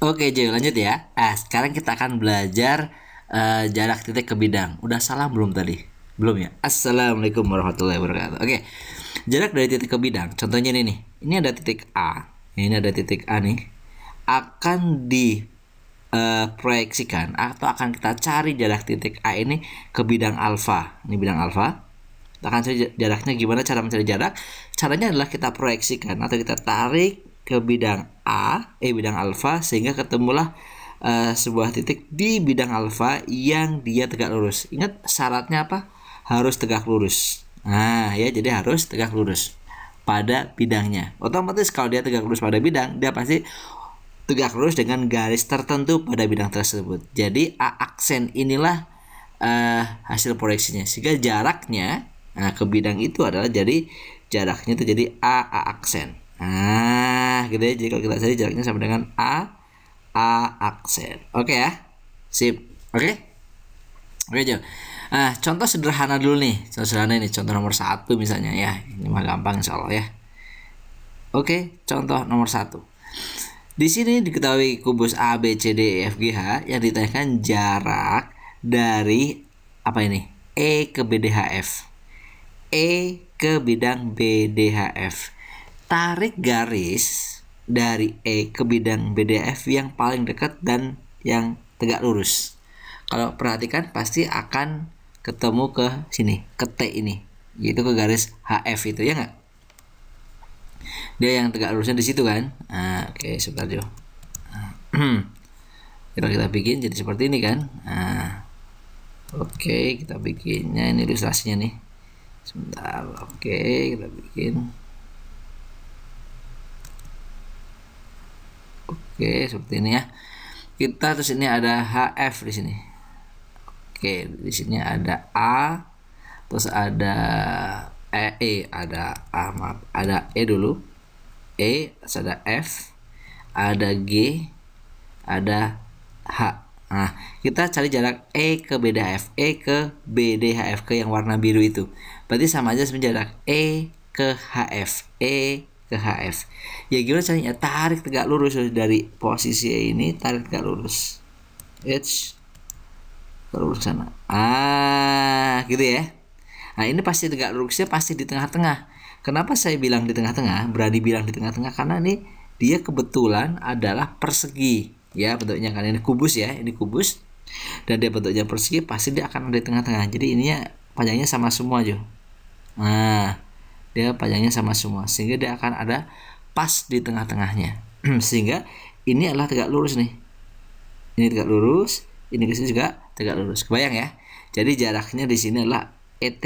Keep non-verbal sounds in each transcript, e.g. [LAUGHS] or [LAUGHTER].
Oke Joy lanjut ya. Ah sekarang kita akan belajar uh, jarak titik ke bidang. Udah salah belum tadi? Belum ya. Assalamualaikum warahmatullahi wabarakatuh. Oke jarak dari titik ke bidang. Contohnya ini nih. Ini ada titik A. Ini ada titik A nih. Akan diproyeksikan eh, uh, atau akan kita cari jarak titik A ini ke bidang alfa. Ini bidang alfa. Kita akan cari jaraknya gimana cara mencari jarak? Caranya adalah kita proyeksikan atau kita tarik ke bidang A, eh bidang alfa sehingga ketemulah uh, sebuah titik di bidang alfa yang dia tegak lurus. Ingat syaratnya apa? Harus tegak lurus. Nah, ya jadi harus tegak lurus pada bidangnya. Otomatis kalau dia tegak lurus pada bidang, dia pasti tegak lurus dengan garis tertentu pada bidang tersebut. Jadi A aksen inilah uh, hasil proyeksinya. Sehingga jaraknya nah, ke bidang itu adalah jadi jaraknya itu jadi A, A aksen. Nah, gede jika kita saja jaraknya sama dengan A A aksen. Oke okay, ya. Sip. Oke. Okay? Oke, okay, Jo. Nah, contoh sederhana dulu nih. Contoh sederhana ini contoh nomor satu misalnya ya. Ini mah gampang insya Allah ya. Oke, contoh nomor satu. Di sini diketahui kubus A, B, C, D, E, F, G, H yang ditanyakan jarak dari apa ini? E ke BDHF. E ke bidang BDHF tarik garis dari E ke bidang BDF yang paling dekat dan yang tegak lurus. Kalau perhatikan pasti akan ketemu ke sini, ke T ini, yaitu ke garis HF itu ya nggak? Dia yang tegak lurusnya di situ kan? Nah, oke okay, sebentar jo. Ah, [CLEARS THROAT] kita kita bikin jadi seperti ini kan? Nah, oke okay, kita bikinnya ini ilustrasinya nih. Sebentar, oke okay, kita bikin. Oke, seperti ini ya. Kita terus ini ada HF di sini. Oke, di sini ada A, terus ada E, e ada A, maaf, ada E dulu. E, terus ada F, ada G, ada H. Nah, kita cari jarak E ke BDHF, E ke BDHF ke yang warna biru itu. Berarti sama aja sebenarnya jarak E ke HF, E ke HF ya gimana caranya tarik tegak lurus dari posisi ini tarik tegak lurus H lurus sana ah gitu ya nah ini pasti tegak lurusnya pasti di tengah-tengah kenapa saya bilang di tengah-tengah berani bilang di tengah-tengah karena ini dia kebetulan adalah persegi ya bentuknya kan ini kubus ya ini kubus dan dia bentuknya persegi pasti dia akan ada di tengah-tengah jadi ininya panjangnya sama semua aja nah dia panjangnya sama semua sehingga dia akan ada pas di tengah-tengahnya [CLEARS THROAT] sehingga ini adalah tegak lurus nih ini tegak lurus ini ke sini juga tegak lurus kebayang ya jadi jaraknya di sini adalah et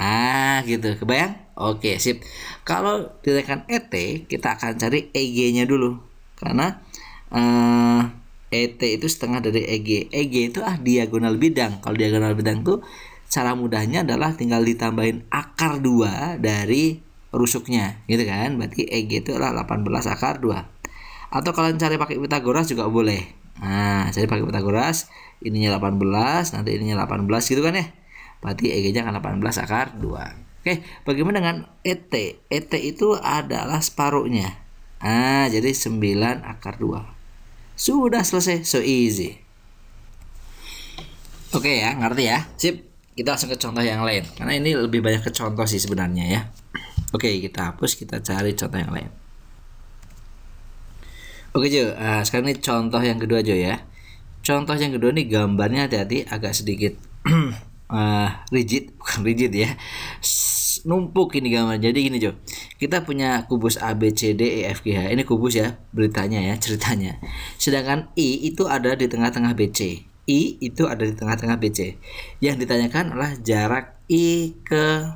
ah gitu kebayang oke sip kalau ditekan et kita akan cari eg nya dulu karena eh, et itu setengah dari eg eg itu ah diagonal bidang kalau diagonal bidang tuh cara mudahnya adalah tinggal ditambahin akar 2 dari rusuknya gitu kan berarti EG itu adalah 18 akar 2 atau kalian cari pakai Pitagoras juga boleh nah cari pakai Pitagoras ininya 18 nanti ininya 18 gitu kan ya berarti EG nya akan 18 akar 2 Oke, bagaimana dengan ET? ET itu adalah separuhnya. nah jadi 9 akar 2. Sudah selesai, so easy. Oke ya, ngerti ya? Sip kita langsung ke contoh yang lain karena ini lebih banyak ke contoh sih sebenarnya ya oke kita hapus kita cari contoh yang lain oke Jo uh, sekarang ini contoh yang kedua Jo ya contoh yang kedua ini gambarnya hati-hati agak sedikit uh, [CLEARS THROAT] rigid [LAUGHS] bukan rigid ya numpuk ini gambar jadi gini Jo kita punya kubus A B C D E F G H ini kubus ya beritanya ya ceritanya sedangkan I itu ada di tengah-tengah B C I itu ada di tengah-tengah BC. Yang ditanyakan adalah jarak I ke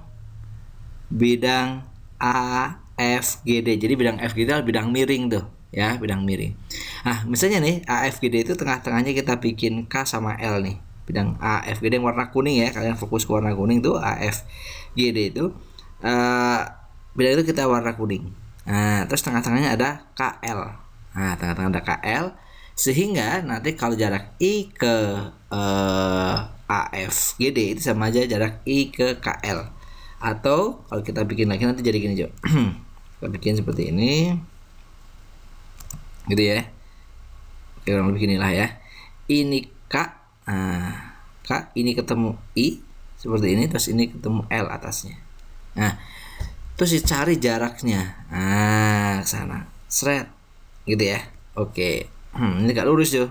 bidang A F, G, D Jadi bidang F, G, D adalah bidang miring tuh, ya, bidang miring. Nah, misalnya nih A, F, G, D itu tengah-tengahnya kita bikin K sama L nih. Bidang A, F, G, D yang warna kuning ya, kalian fokus ke warna kuning tuh D itu uh, bidang itu kita warna kuning. Nah, terus tengah-tengahnya ada KL. Nah, tengah-tengah ada KL sehingga nanti kalau jarak I ke eh, gd itu sama aja jarak I ke KL atau kalau kita bikin lagi nanti jadi gini Jo [CLEARS THROAT] kita bikin seperti ini gitu ya kurang lebih inilah ya ini K nah, K ini ketemu I seperti ini terus ini ketemu L atasnya nah terus dicari jaraknya nah sana seret gitu ya oke hmm, ini gak lurus jo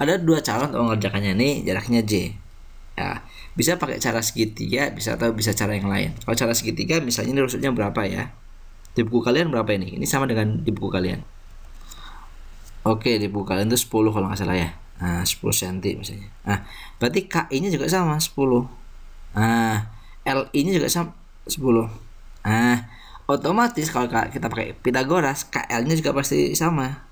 ada dua cara untuk mengerjakannya nih jaraknya j ya bisa pakai cara segitiga bisa atau bisa cara yang lain kalau cara segitiga misalnya ini rusuknya berapa ya di buku kalian berapa ini ini sama dengan di buku kalian oke di buku kalian itu 10 kalau nggak salah ya nah 10 cm misalnya nah berarti ki nya juga sama 10 nah li nya juga sama 10 nah otomatis kalau kita pakai Pitagoras KL nya juga pasti sama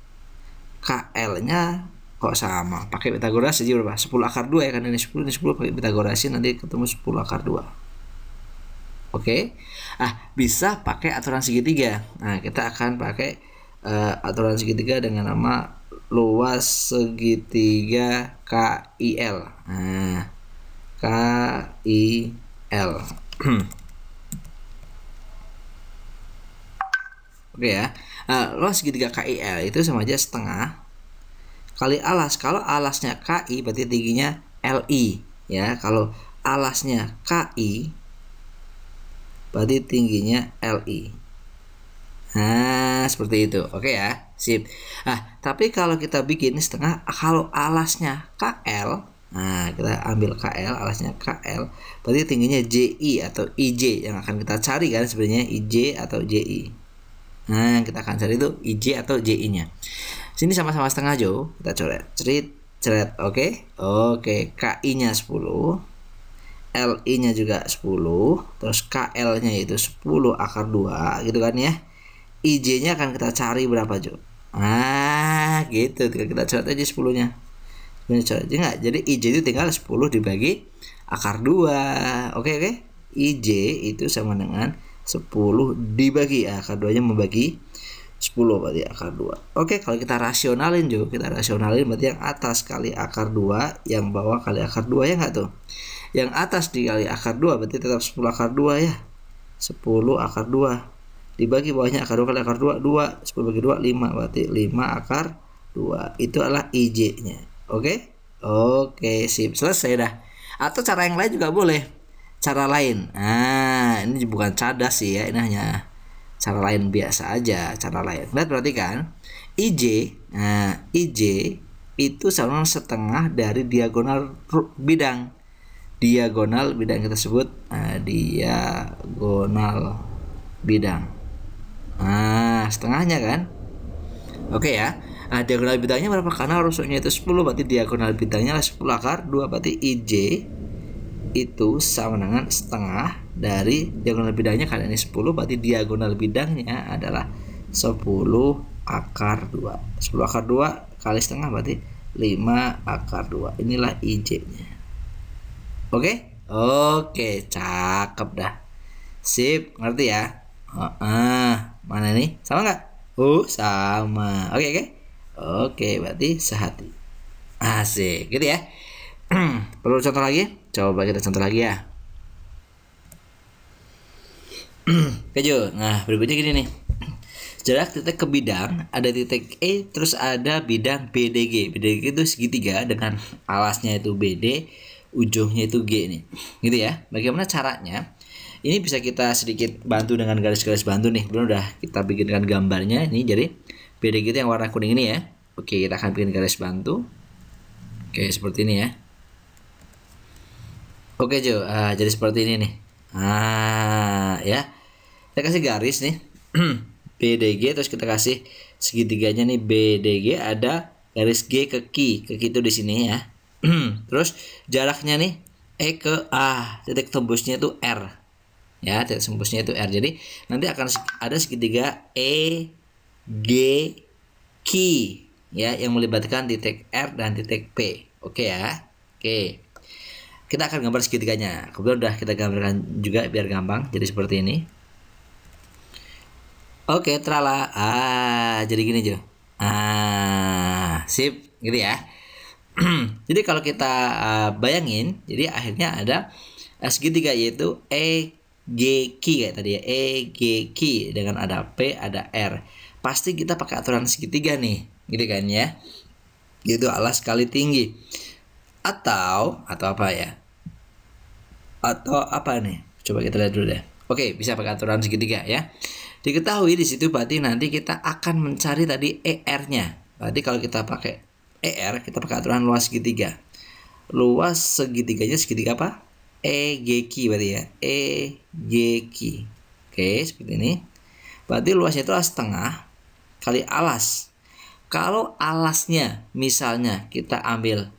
KL-nya kok sama pakai Pitagoras aja berapa 10 akar 2 ya kan ini 10 ini 10 pakai Pitagorasin nanti ketemu 10 akar 2 oke okay? ah bisa pakai aturan segitiga nah kita akan pakai uh, aturan segitiga dengan nama luas segitiga KIL nah KIL [CLEARS THROAT] oke okay ya Nah, segitiga KIL itu sama aja setengah kali alas. Kalau alasnya KI berarti tingginya LI ya. Kalau alasnya KI berarti tingginya LI. Nah, seperti itu. Oke ya. Sip. Nah, tapi kalau kita bikin setengah kalau alasnya KL Nah, kita ambil KL, alasnya KL, berarti tingginya JI atau IJ yang akan kita cari kan sebenarnya IJ atau JI. Nah, kita akan cari itu IJ atau JI-nya. Sini sama-sama setengah jauh, kita coret. Cerit, ceret, oke. Okay? Oke, okay. KI-nya 10. LI-nya juga 10, terus KL-nya itu 10 akar 2 gitu kan ya. IJ-nya akan kita cari berapa, Jo? Ah, gitu. Tinggal kita coret aja 10-nya. Ini coret aja enggak? Jadi IJ itu tinggal 10 dibagi akar 2. Oke, okay, oke. Okay? IJ itu sama dengan 10 dibagi ya, akar 2 nya membagi 10 berarti akar 2 Oke kalau kita rasionalin juga Kita rasionalin berarti yang atas kali akar 2 Yang bawah kali akar 2 ya nggak tuh Yang atas dikali akar 2 Berarti tetap 10 akar 2 ya 10 akar 2 Dibagi bawahnya akar 2 kali akar 2 2 10 bagi 2 5 Berarti 5 akar 2 Itu adalah IJ nya Oke Oke sip selesai dah Atau cara yang lain juga boleh cara lain nah ini bukan cadas sih ya ini hanya cara lain biasa aja cara lain lihat berarti kan IJ nah IJ itu sama setengah dari diagonal bidang diagonal bidang kita sebut nah, diagonal bidang nah setengahnya kan oke ya nah, diagonal bidangnya berapa karena rusuknya itu 10 berarti diagonal bidangnya adalah 10 akar 2 berarti IJ itu sama dengan setengah dari diagonal bidangnya karena ini 10 berarti diagonal bidangnya adalah 10 akar 2 10 akar 2 kali setengah berarti 5 akar 2 inilah IJ nya oke okay? oke okay, cakep dah sip ngerti ya uh -uh. mana nih sama nggak uh sama oke okay, oke okay? oke okay, berarti sehati asik gitu ya [CLEARS THROAT] perlu contoh lagi Coba kita contoh lagi ya. [CLEARS THROAT] oke Keju. Nah, berikutnya gini nih. Jarak titik ke bidang ada titik E terus ada bidang BDG. BDG itu segitiga dengan alasnya itu BD, ujungnya itu G nih. Gitu ya. Bagaimana caranya? Ini bisa kita sedikit bantu dengan garis-garis bantu nih. Belum udah kita bikinkan gambarnya ini jadi BDG itu yang warna kuning ini ya. Oke, kita akan bikin garis bantu. Oke, seperti ini ya. Oke Jo, uh, jadi seperti ini nih. Ah ya, kita kasih garis nih [CLEARS THROAT] BDG terus kita kasih segitiganya nih BDG ada garis G ke Q, ke Q itu di sini ya. [CLEARS THROAT] terus jaraknya nih E ke A, titik tembusnya itu R. Ya, titik tembusnya itu R. Jadi nanti akan ada segitiga E G Q ya yang melibatkan titik R dan titik P. Oke ya. Oke kita akan gambar segitiganya kemudian udah kita gambarkan juga biar gampang jadi seperti ini oke terala. ah jadi gini Jo ah sip gitu ya [CLEARS THROAT] jadi kalau kita uh, bayangin jadi akhirnya ada eh, segitiga yaitu e g k kayak tadi ya e g k dengan ada p ada r pasti kita pakai aturan segitiga nih gitu kan ya gitu alas kali tinggi atau atau apa ya atau apa nih coba kita lihat dulu deh oke bisa pakai aturan segitiga ya diketahui di situ berarti nanti kita akan mencari tadi er nya berarti kalau kita pakai er kita pakai aturan luas segitiga luas segitiganya segitiga apa EGK berarti ya EGK oke seperti ini berarti luasnya itu setengah kali alas kalau alasnya misalnya kita ambil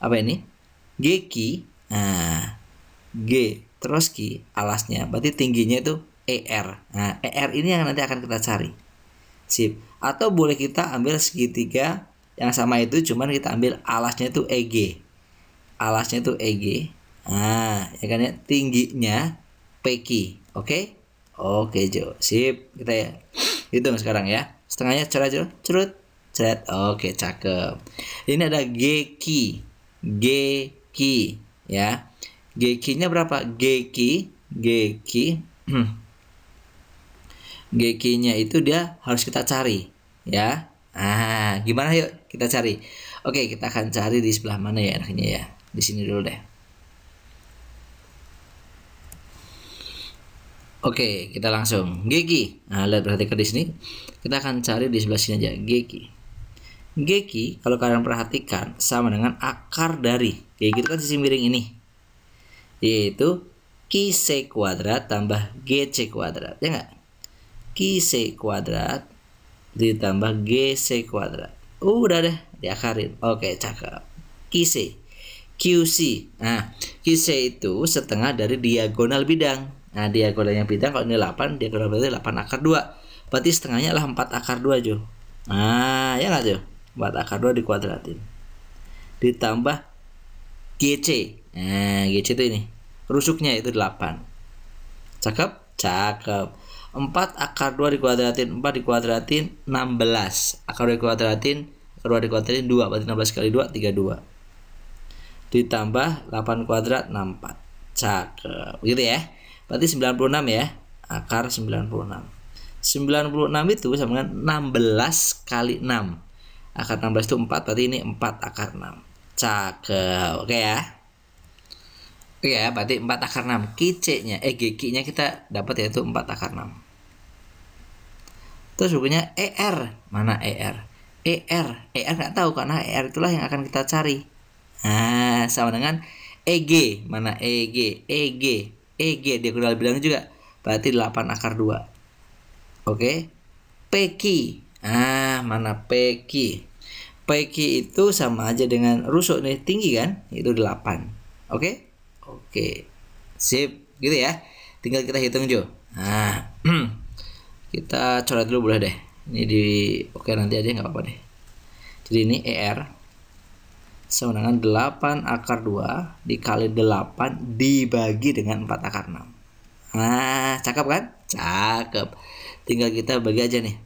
apa ini G ki nah G terus ki alasnya berarti tingginya itu ER nah ER ini yang nanti akan kita cari sip atau boleh kita ambil segitiga yang sama itu cuman kita ambil alasnya itu EG alasnya itu EG nah ya kan ya tingginya PQ oke oke Jo sip kita ya hitung sekarang ya setengahnya cerah cerut cerut cerut oke cakep ini ada G Geki ya. Gekinya berapa? Geki, Geki. [CLEARS THROAT] Gekinya itu dia harus kita cari ya. Ah, gimana yuk kita cari. Oke, kita akan cari di sebelah mana ya enaknya ya. Di sini dulu deh. Oke, kita langsung Geki. Nah, lihat perhatikan di sini. Kita akan cari di sebelah sini aja Geki. Geki kalau kalian perhatikan sama dengan akar dari. ya gitu kan sisi miring ini. Yaitu C kuadrat tambah GC kuadrat. Ya nggak? C kuadrat ditambah GC kuadrat. Uh, udah deh, diakarin. Oke, cakep. C QC. Nah, QC itu setengah dari diagonal bidang. Nah, diagonalnya bidang kalau ini 8, diagonal bidang 8 akar 2. Berarti setengahnya adalah 4 akar 2, Jo. Nah, ya nggak, Jo? 4 akar 2 dikuadratin ditambah GC nah GC itu ini rusuknya itu 8 cakep? cakep 4 akar 2 dikuadratin 4 dikuadratin 16 akar 2 dikuadratin akar 2 dikuadratin 2 berarti 16 kali 2 32 ditambah 8 kuadrat 64 cakep gitu ya berarti 96 ya akar 96 96 itu sama dengan 16 kali 6 akar 16 itu 4 berarti ini 4 akar 6 cakep oke okay ya oke okay ya berarti 4 akar 6 kic nya eh gk nya kita dapat yaitu 4 akar 6 terus bukunya er mana er er er nggak tahu karena er itulah yang akan kita cari nah sama dengan eg mana eg eg eg dia udah bilang juga berarti 8 akar 2 oke okay? peki ah mana Peki? Peki itu sama aja dengan rusuk nih, tinggi kan? Itu 8. Oke? Okay? Oke. Okay. Sip, gitu ya. Tinggal kita hitung, Jo. Nah, [CLEARS THROAT] kita coret dulu boleh deh. Ini di oke okay, nanti aja nggak apa-apa deh. Jadi ini ER sama dengan 8 akar 2 dikali 8 dibagi dengan 4 akar 6. Nah, cakep kan? Cakep. Tinggal kita bagi aja nih.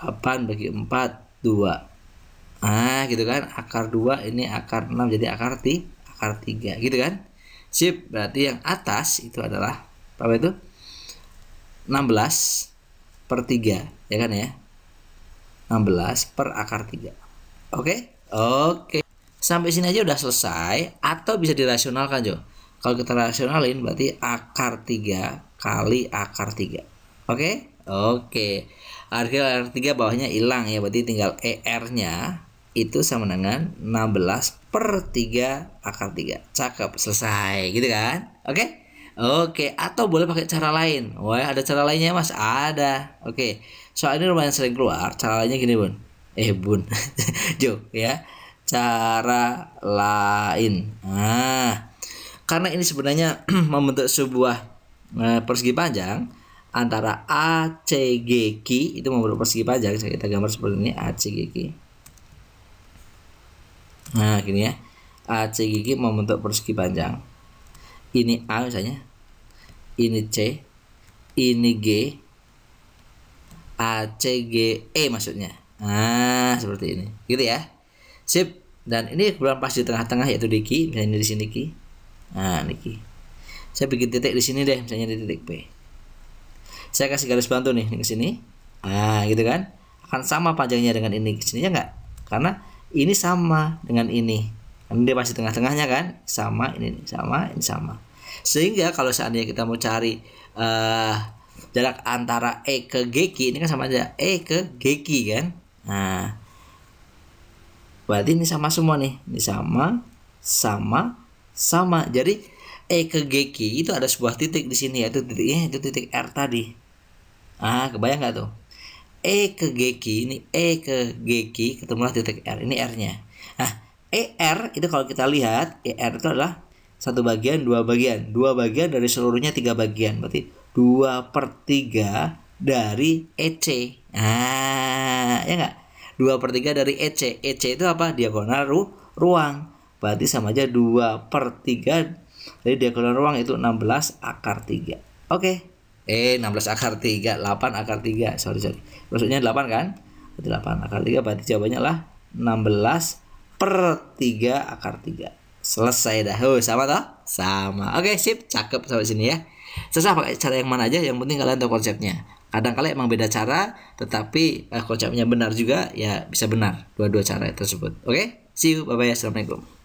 8 bagi 4 2 nah gitu kan akar 2 ini akar 6 jadi akar 3 akar 3 gitu kan sip berarti yang atas itu adalah apa itu 16 per 3 ya kan ya 16 per akar 3 oke okay? oke okay. sampai sini aja udah selesai atau bisa dirasionalkan Jo kalau kita rasionalin berarti akar 3 kali akar 3 oke okay? oke okay. R3 R3 bawahnya hilang ya berarti tinggal ER-nya itu sama dengan 16 per 3 akar 3 cakep selesai gitu kan oke okay? Oke, atau boleh pakai cara lain. Wah, ada cara lainnya mas? Ada. Oke, soal ini lumayan sering keluar. Cara lainnya gini bun. Eh bun, [LAUGHS] Jo ya. Cara lain. Nah, karena ini sebenarnya [CLEARS THROAT] membentuk sebuah eh, persegi panjang, antara ACGQ itu membentuk persegi panjang. saya kita gambar seperti ini ACGQ nah gini ya ACGQ membentuk persegi panjang ini A misalnya ini C ini G ACGE maksudnya nah seperti ini gitu ya sip dan ini kurang pas di tengah-tengah yaitu di Q misalnya di sini Q nah ini saya bikin titik di sini deh misalnya di titik P saya kasih garis bantu nih ke sini nah gitu kan akan sama panjangnya dengan ini ke sininya nggak karena ini sama dengan ini ini dia pasti tengah-tengahnya kan sama ini sama ini sama sehingga kalau seandainya kita mau cari uh, jarak antara e ke geki ini kan sama aja e ke geki kan nah berarti ini sama semua nih ini sama sama sama jadi e ke geki itu ada sebuah titik di sini yaitu titiknya e, itu titik r tadi ah kebayang nggak tuh e ke geki ini e ke geki ketemulah titik r ini nah, e, r nya nah er itu kalau kita lihat er itu adalah satu bagian dua bagian dua bagian dari seluruhnya tiga bagian berarti dua per tiga dari ec ah ya nggak dua per tiga dari ec ec itu apa diagonal ru ruang berarti sama aja dua per tiga dari diagonal ruang itu 16 akar tiga oke okay eh 16 akar 3 8 akar 3 sorry sorry maksudnya 8 kan 8 akar 3 berarti jawabannya lah 16 per 3 akar 3 selesai dah oh, sama toh sama oke okay, sip cakep sampai sini ya Sesah pakai cara yang mana aja yang penting kalian tahu konsepnya kadang kalian emang beda cara tetapi eh, konsepnya benar juga ya bisa benar dua-dua cara tersebut oke okay? see you bye bye assalamualaikum